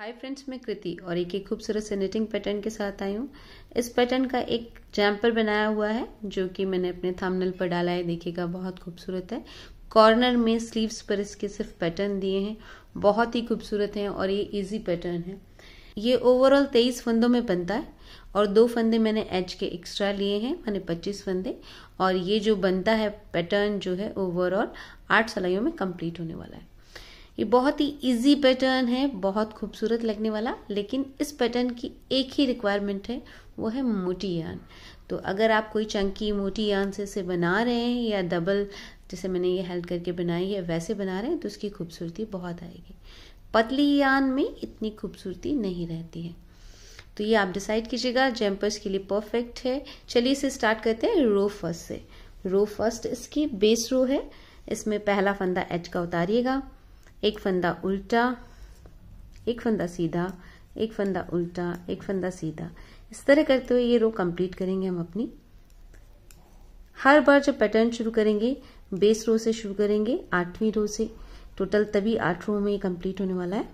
hi friends मैं कृति और एक एक खूबसूरत से निटिंग पैटर्न के साथ आई हूँ इस पैटर्न का एक जैम्पर बनाया हुआ है जो कि मैंने अपने थामनल पर डाला है देखिएगा बहुत खूबसूरत है कॉर्नर में स्लीव्स पर इसके सिर्फ पैटर्न दिए हैं बहुत ही खूबसूरत हैं और ये इजी पैटर्न है ये ओवरऑल तेईस फंदों में बनता है और दो फंदे मैंने एच के एक्स्ट्रा लिए हैं मैंने पच्चीस फंदे और ये जो बनता है पैटर्न जो है ओवरऑल आठ सलाइयों में कम्प्लीट होने वाला है ये बहुत ही इजी पैटर्न है बहुत खूबसूरत लगने वाला लेकिन इस पैटर्न की एक ही रिक्वायरमेंट है वो है मोटी यान तो अगर आप कोई चंकी मोटी यान से इसे बना रहे हैं या डबल जैसे मैंने ये हेल्प करके बनाई है वैसे बना रहे हैं तो उसकी खूबसूरती बहुत आएगी पतली यान में इतनी खूबसूरती नहीं रहती है तो ये आप डिसाइड कीजिएगा जैम्पर्स के लिए परफेक्ट है चलिए इसे स्टार्ट करते हैं रो फर्स्ट से रो फर्स्ट इसकी बेस रो है इसमें पहला फंदा एच का उतारिएगा एक फंदा उल्टा एक फंदा सीधा एक फंदा उल्टा एक फंदा सीधा इस तरह करते हुए ये रो कंप्लीट करेंगे हम अपनी हर बार जब पैटर्न शुरू करेंगे बेस रो से शुरू करेंगे आठवीं रो से टोटल तभी आठ रो में ये कंप्लीट होने वाला है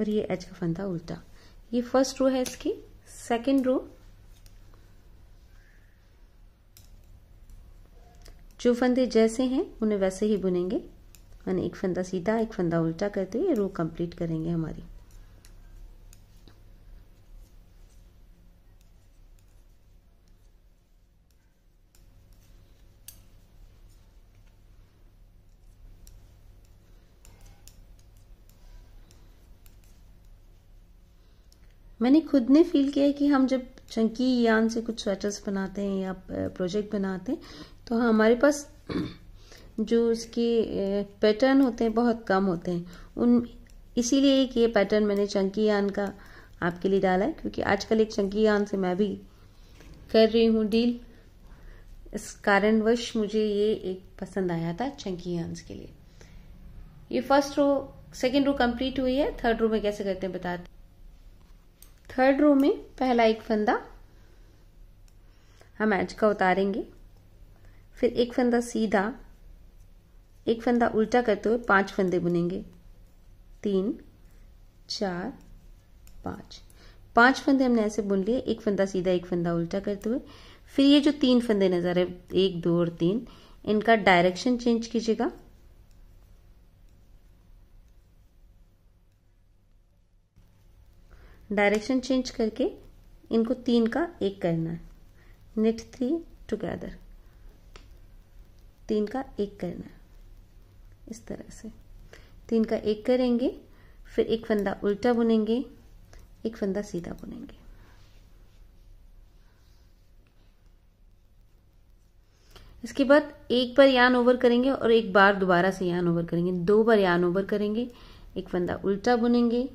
और ये एच का फंदा उल्टा ये फर्स्ट रो है इसकी सेकंड रो जो फंदे जैसे हैं उन्हें वैसे ही बुनेंगे मैंने एक फंदा सीधा एक फंदा उल्टा करते हुए रो कंप्लीट करेंगे हमारी मैंने खुद ने फील किया है कि हम जब चंकी यान से कुछ स्वेटर्स बनाते हैं या प्रोजेक्ट बनाते हैं तो हमारे पास जो उसके पैटर्न होते हैं बहुत कम होते हैं उन इसीलिए एक ये पैटर्न मैंने चंकी यान का आपके लिए डाला है क्योंकि आजकल एक चंकी यान से मैं भी कर रही हूँ डील इस कारणवश मुझे ये एक पसंद आया था चंकी यान के लिए ये first row second row complete हुई है थर्ड रो में कैसे करते हैं बताते थर्ड रो में पहला एक फंदा हम एच का उतारेंगे फिर एक फंदा सीधा एक फंदा उल्टा करते हुए पांच फंदे बुनेंगे तीन चार पांच पांच फंदे हमने ऐसे बुन लिए एक फंदा सीधा एक फंदा उल्टा करते हुए फिर ये जो तीन फंदे नज़र है एक दो और तीन इनका डायरेक्शन चेंज कीजिएगा डायरेक्शन चेंज करके इनको तीन का एक करना है नेट थ्री टुगेदर तीन का एक करना है इस तरह से तीन का एक करेंगे फिर एक फंदा उल्टा बुनेंगे एक फंदा सीधा बुनेंगे इसके बाद एक बार यान ओवर करेंगे और एक बार दोबारा से यान ओवर करेंगे दो बार यान ओवर करेंगे एक फंदा उल्टा बुनेंगे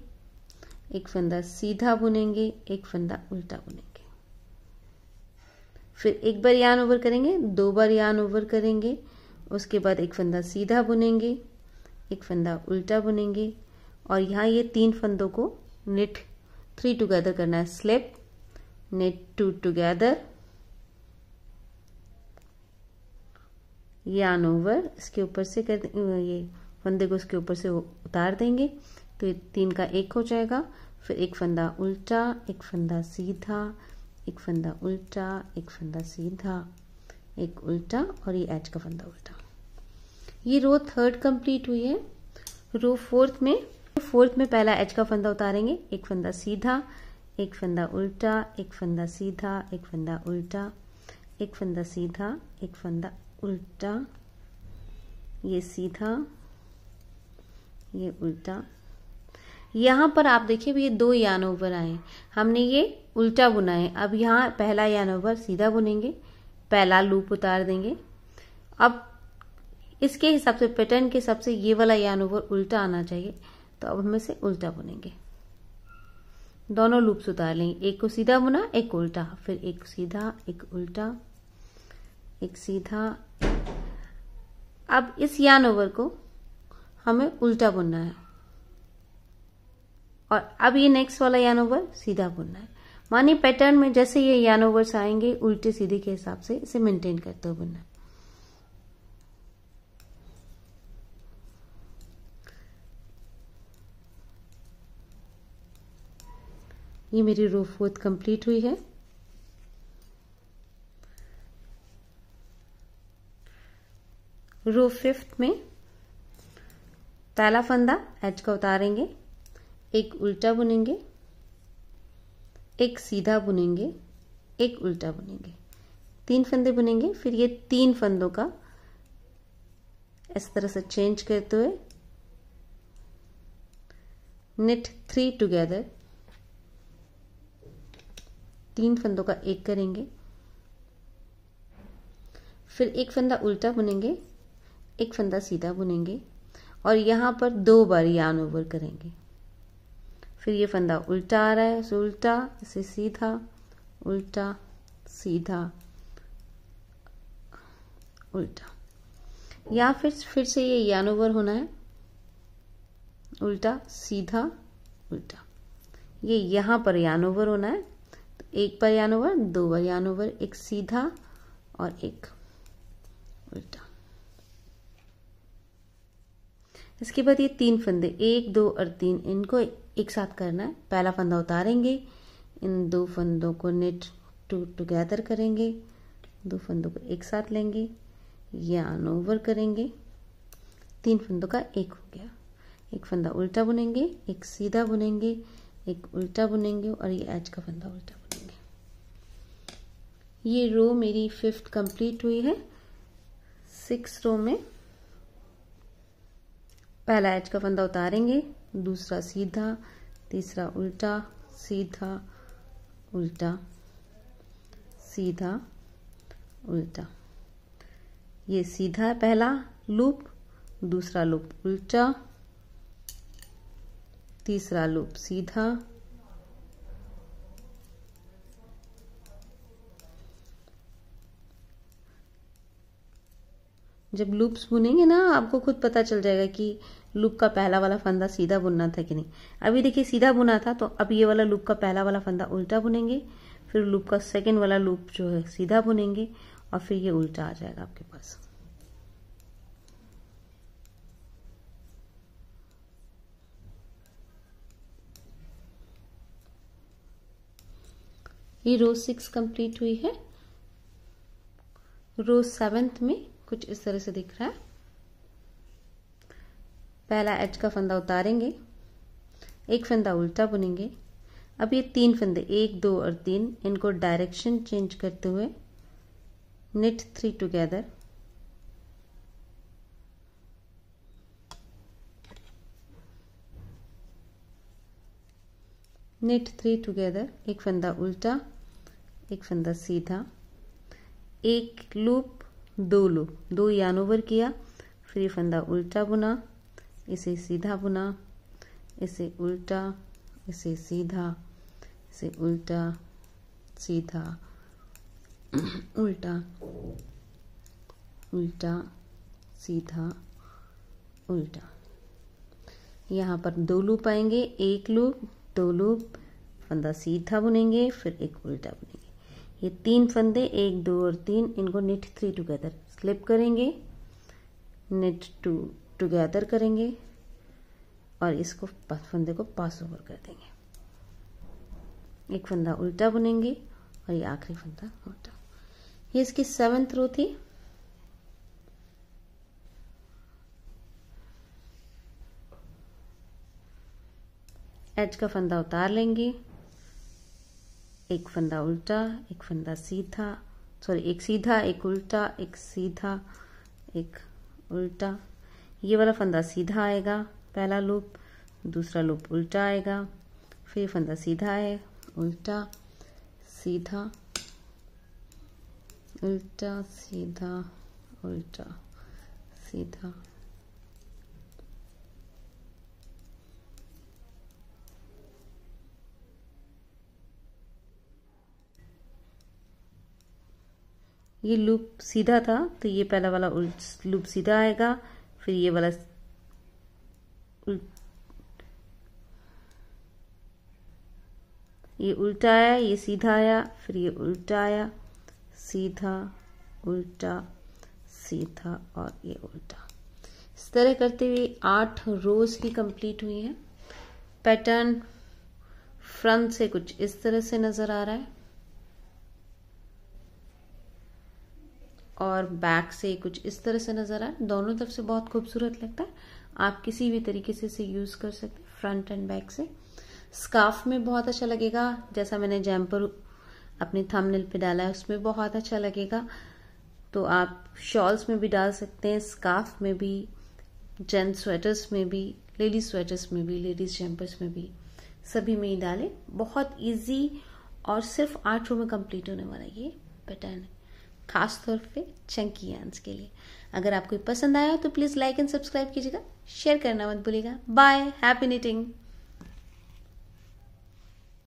एक फंदा सीधा बुनेंगे एक फंदा उल्टा बुनेंगे फिर एक बार यान ओवर करेंगे दो बार यान ओवर करेंगे उसके बाद एक फंदा सीधा बुनेंगे एक फंदा उल्टा बुनेंगे और यहाँ ये तीन फंदों को नेट थ्री टुगेदर करना है slip knit two together yarn over इसके ऊपर से कर ये फंदे को इसके ऊपर से उतार देंगे तो तीन का एक हो जाएगा फिर एक फंदा उल्टा एक फंदा सीधा एक फंदा उल्टा एक फंदा सीधा एक उल्टा और ये एच का फंदा उल्टा ये रो थर्ड कंप्लीट हुई है रो फोर्थ में फोर्थ में पहला एच का फंदा उतारेंगे एक फंदा सीधा एक फंदा उल्टा एक फंदा सीधा एक फंदा उल्टा एक फंदा सीधा एक फंदा उल्टा ये सीधा ये उल्टा यहाँ पर आप देखिए ये दो यान ओवर आए हमने ये उल्टा बुना है अब यहाँ पहला यान ओवर सीधा बुनेंगे पहला लूप उतार देंगे अब इसके हिसाब से पैटर्न के हिसाब से ये वाला यान ओवर उल्टा आना चाहिए तो अब हम इसे उल्टा बुनेंगे दोनों लूप्स उतार लेंगे एक को सीधा बुना एक उल्टा फिर एक सीधा एक उल्टा एक सीधा अब इस यान ओवर को हमें उल्टा बुनना है और अब ये नेक्स्ट वाला ओवर सीधा बुनना है मानिए पैटर्न में जैसे ये यान ओवर्स आएंगे उल्टे सीधे के हिसाब से इसे मेंटेन करते हुए बुनना ये मेरी रो फोर्थ कंप्लीट हुई है रो फिफ्थ में पहला फंदा एच का उतारेंगे एक उल्टा बुनेंगे एक सीधा बुनेंगे एक उल्टा बुनेंगे तीन फंदे बुनेंगे फिर ये तीन फंदों का इस तरह से चेंज करते हुए नेट थ्री टुगेदर तीन फंदों का एक करेंगे फिर एक फंदा उल्टा बुनेंगे एक फंदा सीधा बुनेंगे और यहां पर दो बार यान ओवर करेंगे फिर ये फंदा उल्टा आ रहा है सो उल्टा इसे सीधा उल्टा सीधा उल्टा या फिर फिर से ये यान ओवर होना है उल्टा सीधा उल्टा ये यहां पर यान ओवर होना है तो एक पर यान ओवर दो पर यान ओवर एक सीधा और एक उल्टा इसके बाद ये तीन फंदे एक दो और तीन इनको एक साथ करना है पहला फंदा उतारेंगे इन दो फंदों को नेट टू टुगेदर करेंगे दो फंदों को एक साथ लेंगे यान ओवर करेंगे तीन फंदों का एक हो गया एक फंदा उल्टा बुनेंगे एक सीधा बुनेंगे एक उल्टा बुनेंगे और ये एच का फंदा उल्टा बुनेंगे ये रो मेरी फिफ्थ कंप्लीट हुई है सिक्स रो में पहला एच का फंदा उतारेंगे दूसरा सीधा तीसरा उल्टा सीधा उल्टा सीधा उल्टा ये सीधा है पहला लूप दूसरा लूप उल्टा तीसरा लूप सीधा जब लूप्स बुनेंगे ना आपको खुद पता चल जाएगा कि लूप का पहला वाला फंदा सीधा बुनना था कि नहीं अभी देखिए सीधा बुना था तो अब ये वाला लूप का पहला वाला फंदा उल्टा बुनेंगे फिर लूप का सेकेंड वाला लूप जो है सीधा बुनेंगे और फिर ये उल्टा आ जाएगा आपके पास ये रो सिक्स कंप्लीट हुई है रो सेवेंथ में कुछ इस तरह से दिख रहा है पहला एच का फंदा उतारेंगे एक फंदा उल्टा बुनेंगे अब ये तीन फंदे एक दो और तीन इनको डायरेक्शन चेंज करते हुए knit three together knit three together एक फंदा उल्टा एक फंदा सीधा एक लूप दो लूप दो यान ओवर किया फिर फंदा उल्टा बुना इसे सीधा बुना इसे उल्टा इसे सीधा इसे उल्टा सीधा उल्टा उल्टा सीधा उल्टा यहाँ पर दो लूप आएंगे एक लूप दो लूप फंदा सीधा बुनेंगे फिर एक उल्टा बुनेंगे ये तीन फंदे एक दो और तीन इनको निट थ्री टुगेदर स्लिप करेंगे नेट टू टुगेदर करेंगे और इसको फंदे को पास ओवर कर देंगे एक फंदा उल्टा बुनेंगे और ये आखिरी फंदा उल्टा ये इसकी सेवंथ रो थी एज का फंदा उतार लेंगे एक फंदा उल्टा एक फंदा सीधा सॉरी एक सीधा एक उल्टा एक सीधा एक उल्टा ये वाला फंदा सीधा आएगा पहला लूप दूसरा लूप उल्टा आएगा फिर फंदा सीधा है उल्टा सीधा उल्टा सीधा उल्टा सीधा ये लूप सीधा था तो ये पहला वाला लूप सीधा आएगा फिर ये वाला ये उल्टा आया ये सीधा आया फिर ये उल्टा आया सीधा उल्टा सीधा और ये उल्टा इस तरह करते हुए आठ रोज की कंप्लीट हुई है पैटर्न फ्रंट से कुछ इस तरह से नज़र आ रहा है और बैक से कुछ इस तरह से नज़र आए दोनों तरफ से बहुत खूबसूरत लगता है आप किसी भी तरीके से इसे यूज़ कर सकते हैं फ्रंट एंड बैक से स्काफ में बहुत अच्छा लगेगा जैसा मैंने जैम्पर अपने थंबनेल पे डाला है उसमें बहुत अच्छा लगेगा तो आप शॉल्स में भी डाल सकते हैं स्काफ में भी जेंट्स स्वेटर्स में भी लेडीज स्वेटर्स में भी लेडीज जैम्पर्स में भी सभी में ही डालें बहुत इजी और सिर्फ आठ रो में कंप्लीट होने वाला ये पैटर्न है खास तौर पे चंकी आंस के लिए अगर आपको पसंद आया हो तो प्लीज़ लाइक एंड सब्सक्राइब कीजिएगा शेयर करना मत भूलिएगा बाय हैप्पी नीटिंग